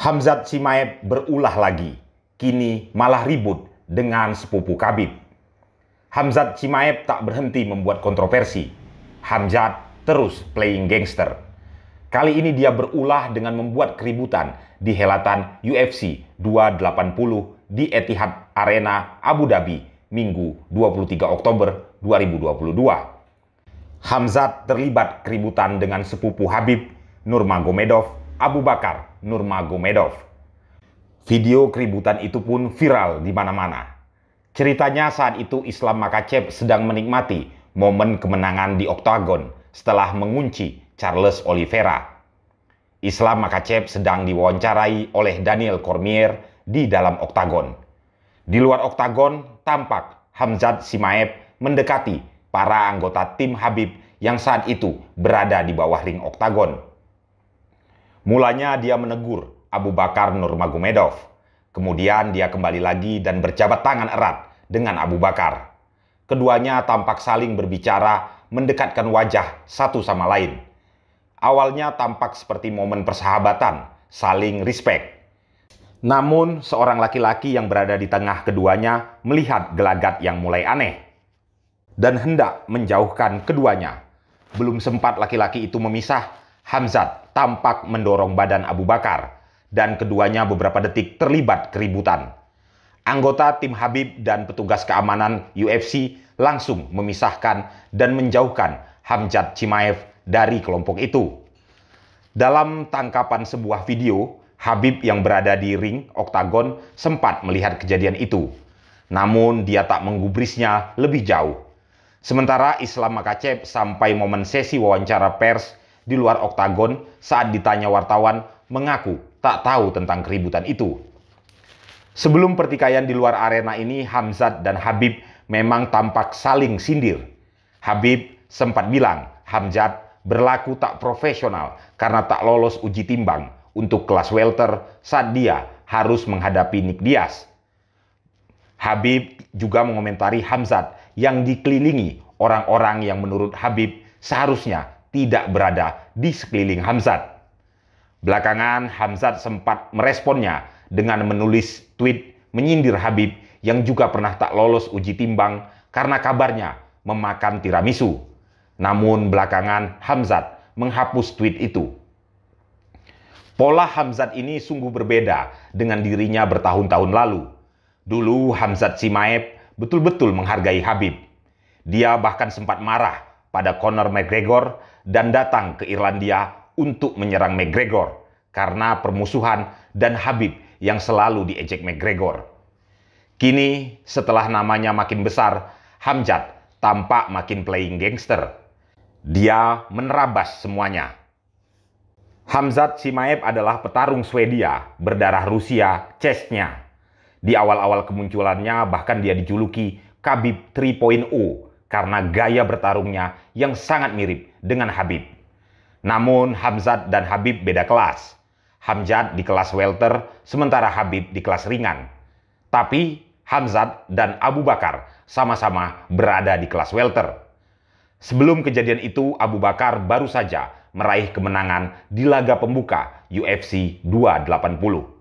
Hamzat Simaib berulah lagi. Kini malah ribut dengan sepupu Kabib. Hamzat Simaib tak berhenti membuat kontroversi. Hamzat terus playing gangster. Kali ini dia berulah dengan membuat keributan di helatan UFC 280 di Etihad Arena Abu Dhabi Minggu 23 Oktober 2022. Hamzat terlibat keributan dengan sepupu Habib Nurmagomedov Abu Bakar Nurmagomedov. Video keributan itu pun viral di mana-mana. Ceritanya saat itu Islam Makachev sedang menikmati momen kemenangan di Oktagon setelah mengunci Charles Oliveira. Islam Makachev sedang diwawancarai oleh Daniel Cormier di dalam Oktagon. Di luar Oktagon, tampak Hamzat Simaev mendekati para anggota tim Habib yang saat itu berada di bawah ring Oktagon. Mulanya dia menegur Abu Bakar Nurmagomedov. Kemudian dia kembali lagi dan berjabat tangan erat dengan Abu Bakar. Keduanya tampak saling berbicara, mendekatkan wajah satu sama lain. Awalnya tampak seperti momen persahabatan, saling respect. Namun, seorang laki-laki yang berada di tengah keduanya melihat gelagat yang mulai aneh dan hendak menjauhkan keduanya. Belum sempat laki-laki itu memisah, Hamzat tampak mendorong badan Abu Bakar dan keduanya beberapa detik terlibat keributan. Anggota tim Habib dan petugas keamanan UFC langsung memisahkan dan menjauhkan Hamzat Cimaev dari kelompok itu. Dalam tangkapan sebuah video, Habib yang berada di ring oktagon sempat melihat kejadian itu. Namun dia tak menggubrisnya lebih jauh. Sementara Islam Makacep sampai momen sesi wawancara pers di luar oktagon saat ditanya wartawan mengaku tak tahu tentang keributan itu. Sebelum pertikaian di luar arena ini, Hamzat dan Habib memang tampak saling sindir. Habib sempat bilang, Hamzat berlaku tak profesional karena tak lolos uji timbang untuk kelas welter saat dia harus menghadapi Nick Diaz. Habib juga mengomentari Hamzat yang dikelilingi orang-orang yang menurut Habib seharusnya tidak berada di sekeliling Hamzat. Belakangan Hamzat sempat meresponnya dengan menulis tweet menyindir Habib yang juga pernah tak lolos uji timbang karena kabarnya memakan tiramisu. Namun belakangan Hamzat menghapus tweet itu. Pola Hamzat ini sungguh berbeda dengan dirinya bertahun-tahun lalu. Dulu Hamzat Simaeb betul-betul menghargai Habib. Dia bahkan sempat marah pada Conor McGregor dan datang ke Irlandia untuk menyerang McGregor karena permusuhan dan Habib yang selalu diejek McGregor. Kini setelah namanya makin besar, Hamzat tampak makin playing gangster. Dia menerabas semuanya. Hamzat Simaev adalah petarung Swedia berdarah Rusia, Chestnya Di awal-awal kemunculannya bahkan dia dijuluki Khabib 3.0 karena gaya bertarungnya yang sangat mirip dengan Habib. Namun Hamzat dan Habib beda kelas. Hamzat di kelas welter, sementara Habib di kelas ringan. Tapi Hamzat dan Abu Bakar sama-sama berada di kelas welter. Sebelum kejadian itu, Abu Bakar baru saja meraih kemenangan di laga pembuka UFC 280.